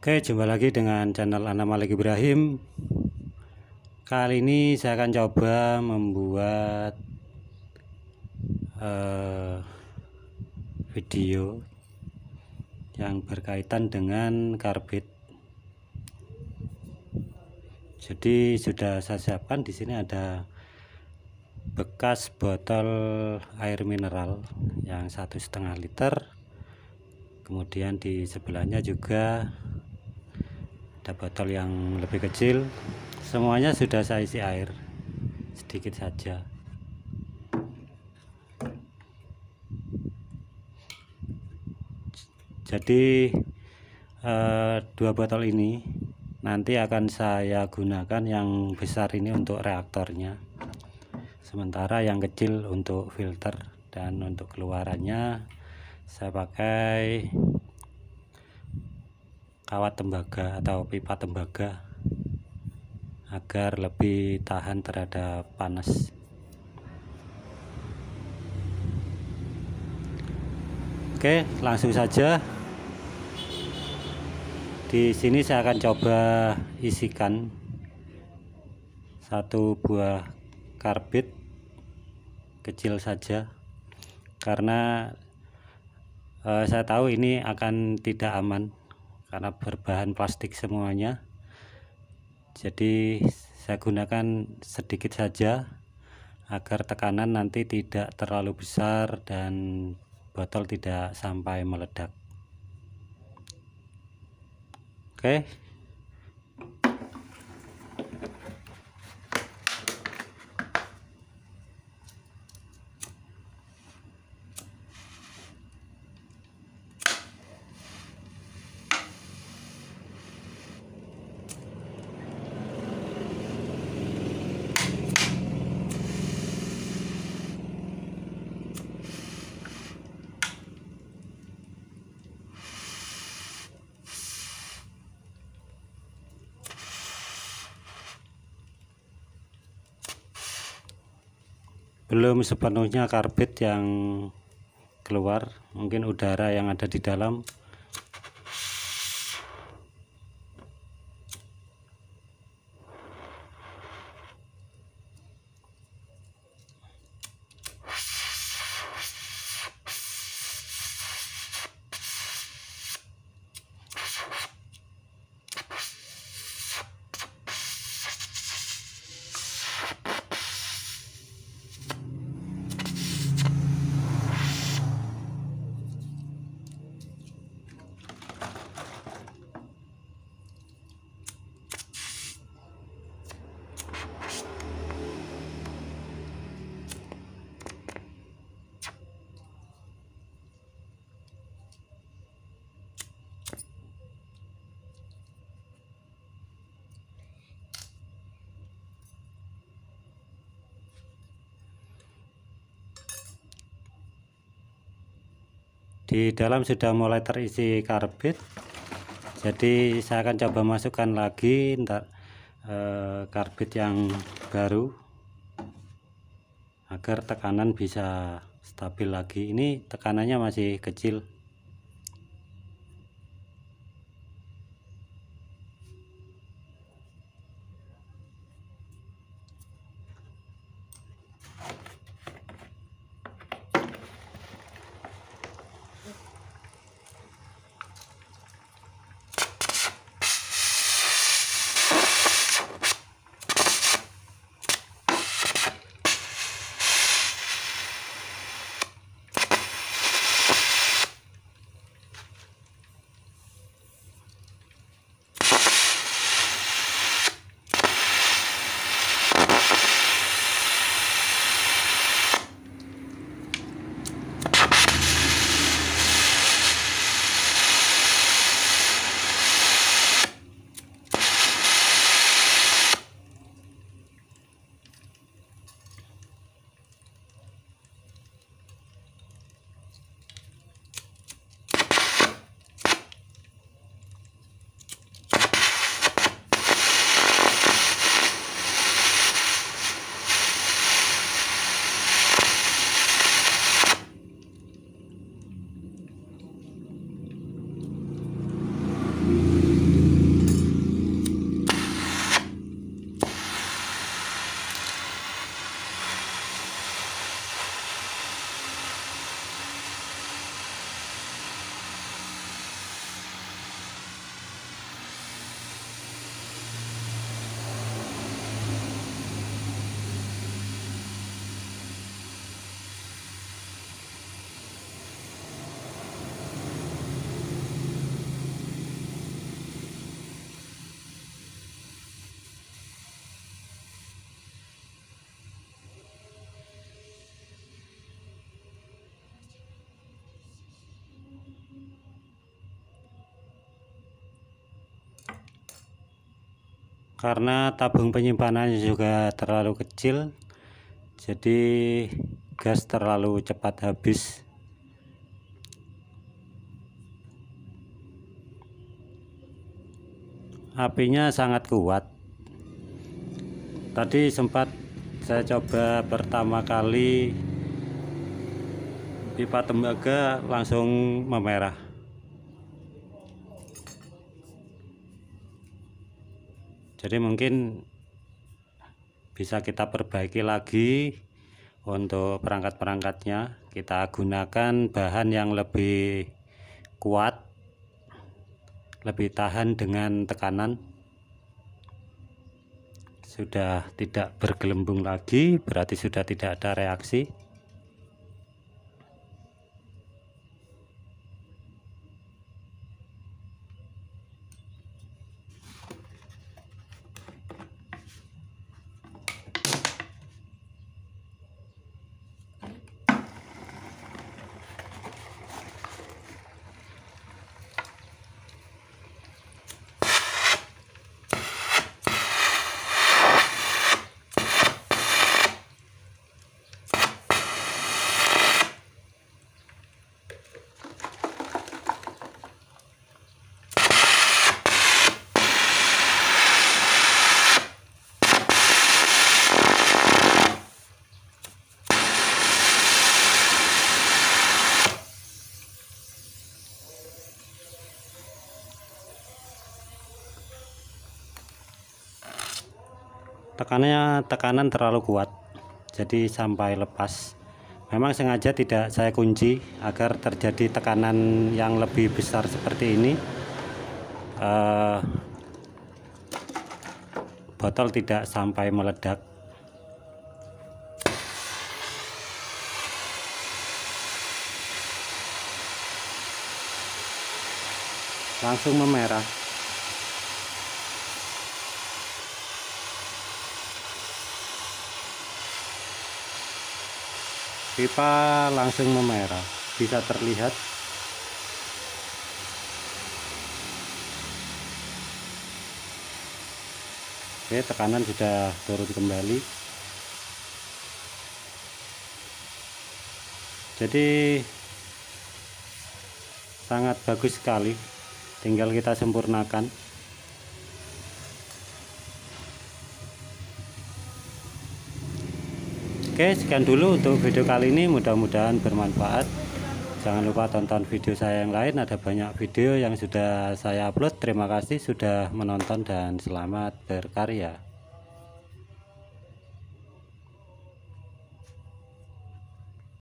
Oke, jumpa lagi dengan channel Ana Malik Ibrahim. Kali ini saya akan coba membuat uh, video yang berkaitan dengan karbit. Jadi sudah saya siapkan di sini ada bekas botol air mineral yang satu setengah liter. Kemudian di sebelahnya juga ada botol yang lebih kecil semuanya sudah saya isi air sedikit saja jadi eh, dua botol ini nanti akan saya gunakan yang besar ini untuk reaktornya sementara yang kecil untuk filter dan untuk keluarannya saya pakai kawat tembaga atau pipa tembaga agar lebih tahan terhadap panas Oke langsung saja di sini saya akan coba isikan satu buah karbit kecil saja karena eh, saya tahu ini akan tidak aman karena berbahan plastik semuanya jadi saya gunakan sedikit saja agar tekanan nanti tidak terlalu besar dan botol tidak sampai meledak oke okay. belum sepenuhnya karbit yang keluar mungkin udara yang ada di dalam di dalam sudah mulai terisi karbit jadi saya akan coba masukkan lagi ntar e, karbit yang baru agar tekanan bisa stabil lagi ini tekanannya masih kecil karena tabung penyimpanannya juga terlalu kecil jadi gas terlalu cepat habis apinya sangat kuat tadi sempat saya coba pertama kali pipa tembaga langsung memerah jadi mungkin bisa kita perbaiki lagi untuk perangkat-perangkatnya kita gunakan bahan yang lebih kuat lebih tahan dengan tekanan sudah tidak bergelembung lagi berarti sudah tidak ada reaksi tekanannya tekanan terlalu kuat jadi sampai lepas memang sengaja tidak saya kunci agar terjadi tekanan yang lebih besar seperti ini uh, botol tidak sampai meledak langsung memerah pipa langsung memerah bisa terlihat oke tekanan sudah turun kembali jadi sangat bagus sekali tinggal kita sempurnakan Oke, sekian dulu untuk video kali ini. Mudah-mudahan bermanfaat. Jangan lupa tonton video saya yang lain. Ada banyak video yang sudah saya upload. Terima kasih sudah menonton dan selamat berkarya.